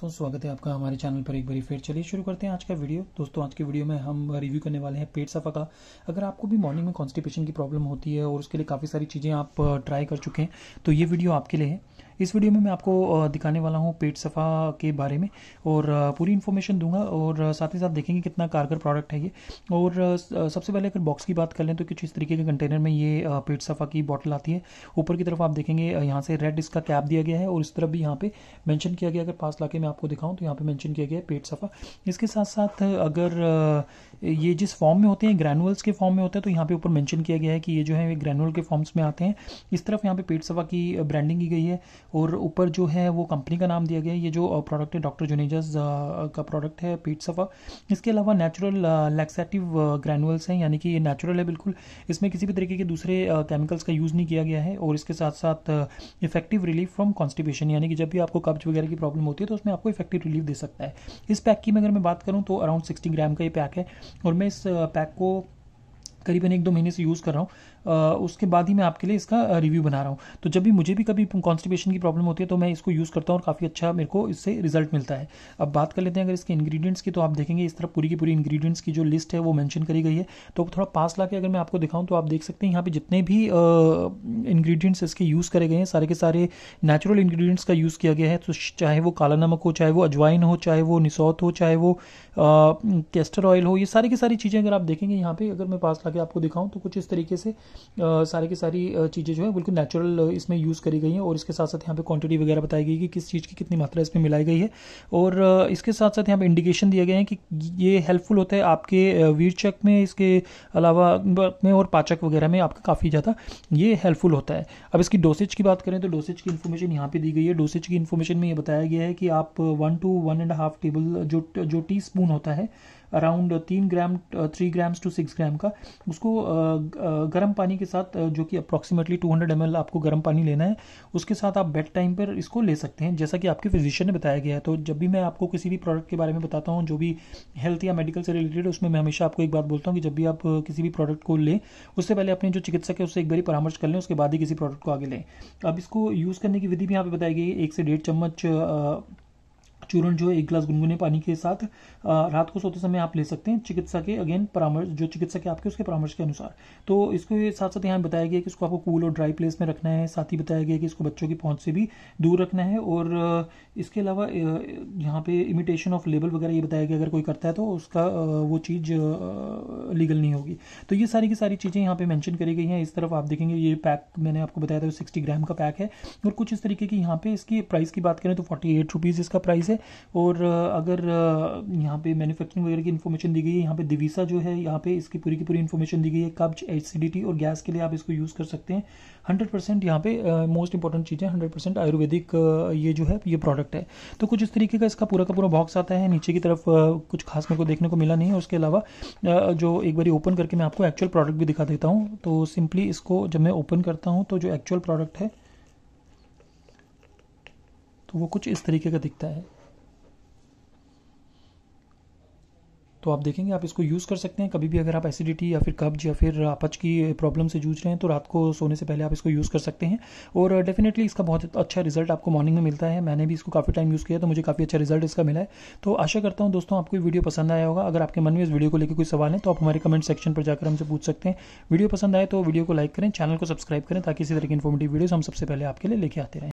तो स्वागत है आपका हमारे चैनल पर एक बार फिर चलिए शुरू करते हैं आज का वीडियो दोस्तों आज के वीडियो में हम रिव्यू करने वाले हैं पेट सफ़ा का अगर आपको भी मॉर्निंग में कॉन्स्टिपेशन की प्रॉब्लम होती है और उसके लिए काफ़ी सारी चीज़ें आप ट्राई कर चुके हैं तो ये वीडियो आपके लिए है इस वीडियो में मैं आपको दिखाने वाला हूँ पेट सफ़ा के बारे में और पूरी इन्फॉर्मेशन दूंगा और साथ ही साथ देखेंगे कितना कारगर प्रोडक्ट है ये और सबसे पहले अगर बॉक्स की बात कर लें तो कुछ इस तरीके के कंटेनर में ये पेट सफ़ा की बॉटल आती है ऊपर की तरफ आप देखेंगे यहाँ से रेड इसका कैप दिया गया है और इस तरफ भी यहाँ पे मैंशन किया गया अगर पास लाके मैं आपको दिखाऊँ तो यहाँ पर मैंशन किया गया है पेट सफ़ा इसके साथ साथ अगर ये जिस फॉर्म में होते हैं ग्रैनुअल्स के फॉर्म में होते हैं तो यहाँ पे ऊपर मैंशन किया गया है कि ये जो है ग्रैनुअल के फॉर्म्स में आते हैं इस तरफ यहाँ पे पेट सफ़ा की ब्रांडिंग की गई है और ऊपर जो है वो कंपनी का नाम दिया गया है ये जो प्रोडक्ट है डॉक्टर जुनेजस का प्रोडक्ट है पीट सफ़ा इसके अलावा नेचुरल लैक्सेटिव ग्रैनुअल्स हैं यानी कि ये नेचुरल है बिल्कुल इसमें किसी भी तरीके के दूसरे केमिकल्स का यूज़ नहीं किया गया है और इसके साथ साथ इफेक्टिव रिलीफ फ्रॉम कॉन्स्टिपेशन यानी कि जब भी आपको कब्ज वगैरह की प्रॉब्लम होती है तो उसमें आपको इफेक्टिव रिलीफ दे सकता है इस पैक की मैं अगर मैं बात करूँ तो अराउंड सिक्सटी ग्राम का ये पैक है और मैं इस पैक को करीबन एक दो महीने से यूज़ कर रहा हूँ उसके बाद ही मैं आपके लिए इसका रिव्यू बना रहा हूँ तो जब भी मुझे भी कभी कॉन्स्टिपेशन की प्रॉब्लम होती है तो मैं इसको यूज़ करता हूँ और काफ़ी अच्छा मेरे को इससे रिजल्ट मिलता है अब बात कर लेते हैं अगर इसके इंग्रीडियंट्स की तो आप देखेंगे इस तरह पूरी की पूरी इंग्रीडियंट्स की जो लिस्ट है वो मैंशन करी गई है तो थोड़ा पास ला के अगर मैं आपको दिखाऊँ तो आप देख सकते हैं यहाँ पर जितने भी इंग्रीडियंट्स इसके यूज़ करे गए हैं सारे के सारे नेचुरल इंग्रीडियंट्स का यूज़ किया गया है तो चाहे वो काला नमक हो चाहे वो अजवाइन हो चाहे वो निसौत हो चाहे वो कैस्टर ऑयल हो ये सारी की सारी चीज़ें अगर आप देखेंगे यहाँ पे अगर मैं पास ला भी आपको दिखाऊं तो कुछ इस तरीके से सारे की सारी चीज़ें जो है बिल्कुल नेचुरल इसमें यूज़ करी गई हैं और इसके साथ साथ यहाँ पे क्वांटिटी वगैरह बताई गई कि किस चीज़ की कितनी मात्रा इसमें मिलाई गई है और इसके साथ साथ यहाँ पे इंडिकेशन दिए गए हैं कि ये हेल्पफुल होता है आपके वीरचक में इसके अलावा में और पाचक वगैरह में आपका काफ़ी ज़्यादा ये हेल्पफुल होता है अब इसकी डोसेज की बात करें तो डोसेज की इन्फॉर्मेशन यहाँ पर दी गई है डोसेज की इन्फॉर्मेशन में ये बताया गया है कि आप one two one and half table जो जो टी स्पून होता है अराउंड uh, तीन gram three grams to six gram का उसको uh, uh, गर्म पानी के साथ जो कि अप्रॉक्सीमेटली टू हंड्रेड एम आपको गर्म पानी लेना है उसके साथ आप बेड टाइम पर इसको ले सकते हैं जैसा कि आपके फिजिशियन ने बताया गया है तो जब भी मैं आपको किसी भी प्रोडक्ट के बारे में बताता हूँ जो भी हेल्थ या मेडिकल से रिलेटेड उसमें मैं हमेशा आपको एक बात बोलता हूँ कि जब भी आप किसी भी प्रोडक्ट को लें उससे पहले अपने जो चिकित्सक है उससे एक बार परामर्श कर लें उसके बाद ही किसी प्रोडक्ट को आगे लें अब इसको यूज़ करने की विधि भी यहाँ पे बताई गई एक से डेढ़ चम्मच चूर्ण जो है एक गिलास गुनगुने पानी के साथ रात को सोते समय आप ले सकते हैं चिकित्सा के अगेन परामर्श जो चिकित्सक है आपके उसके परामर्श के अनुसार तो इसको साथ साथ यहाँ बताया गया कि इसको आपको कूल और ड्राई प्लेस में रखना है साथ ही बताया गया कि इसको बच्चों की पहुँच से भी दूर रखना है और इसके अलावा यहाँ पे इमिटेशन ऑफ लेबल वगैरह ये बताया गया अगर कोई करता है तो उसका वो चीज़ लीगल नहीं होगी तो ये सारी की सारी चीज़ें यहाँ पे मैंशन करी गई हैं इस तरफ आप देखेंगे ये पैक मैंने आपको बताया था सिक्सटी ग्राम का पैक है और कुछ इस तरीके की यहाँ पे इसकी प्राइस की बात करें तो फोर्टी एट रुपीज़ इसका प्राइस है है और अगर यहाँ पे मैन्युफैक्चरिंग वगैरह की इन्फॉर्मेशन दी गई है यहाँ पे दिवीसा जो है यहाँ पे इसकी पूरी की पूरी इन्फॉर्मेशन दी गई है कब्ज एसिडिटी और गैस के लिए आप इसको यूज़ कर सकते हैं हंड्रेड परसेंट यहाँ पे मोस्ट इंपॉर्टेंट चीज़ है हंड्रेड परसेंट आयुर्वेदिक ये जो है ये प्रोडक्ट है तो कुछ इस तरीके का इसका पूरा का पूरा बॉक्स आता है नीचे की तरफ कुछ खास मेरे को देखने को मिला नहीं है उसके अलावा जो एक बार ओपन करके मैं आपको एक्चुअल प्रोडक्ट भी दिखा देता हूँ तो सिंपली इसको जब मैं ओपन करता हूँ तो जो एक्चुअल प्रोडक्ट है तो वो कुछ इस तरीके का दिखता है तो आप देखेंगे आप इसको यूज़ कर सकते हैं कभी भी अगर आप एसिडिटी या फिर कब्ज या फिर अपच की प्रॉब्लम से जूझ रहे हैं तो रात को सोने से पहले आप इसको यूज़ कर सकते हैं और डेफिनेटली इसका बहुत अच्छा रिजल्ट आपको मॉर्निंग में मिलता है मैंने भी इसको काफ़ी टाइम यूज़ किया तो मुझे काफ़ी अच्छा रिजल्ट इसका मिला है तो आशा करता हूँ दोस्तों आपको वीडियो पसंद आया होगा अगर आपके मन में इस वीडियो को लेकर कोई सवाल है तो आप हमारे कमेंट सेक्शन पर जाकर हमसे पूछ सकते हैं वीडियो पसंद आए तो वीडियो को लाइक करें चैनल को सब्सक्राइब करें ताकि इसी तरह की इन्फॉर्मेटिव वीडियो हम सबसे पहले आपके लिए लेके आते रहें